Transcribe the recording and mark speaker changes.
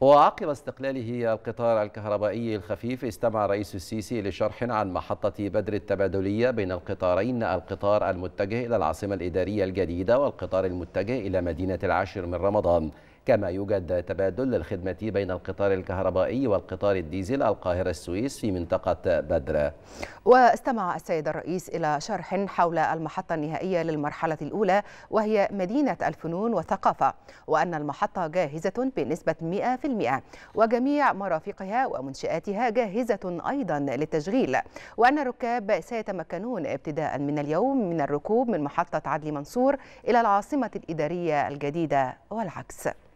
Speaker 1: وعقب استقلاله القطار الكهربائي الخفيف استمع رئيس السيسي لشرح عن محطة بدر التبادلية بين القطارين القطار المتجه إلى العاصمة الإدارية الجديدة والقطار المتجه إلى مدينة العاشر من رمضان كما يوجد تبادل للخدمة بين القطار الكهربائي والقطار الديزل القاهرة السويس في منطقة بدرة
Speaker 2: واستمع السيد الرئيس إلى شرح حول المحطة النهائية للمرحلة الأولى وهي مدينة الفنون والثقافة وأن المحطة جاهزة بنسبة 100% وجميع مرافقها ومنشآتها جاهزة أيضا للتشغيل وأن الركاب سيتمكنون ابتداء من اليوم من الركوب من محطة عدلي منصور إلى العاصمة الإدارية الجديدة والعكس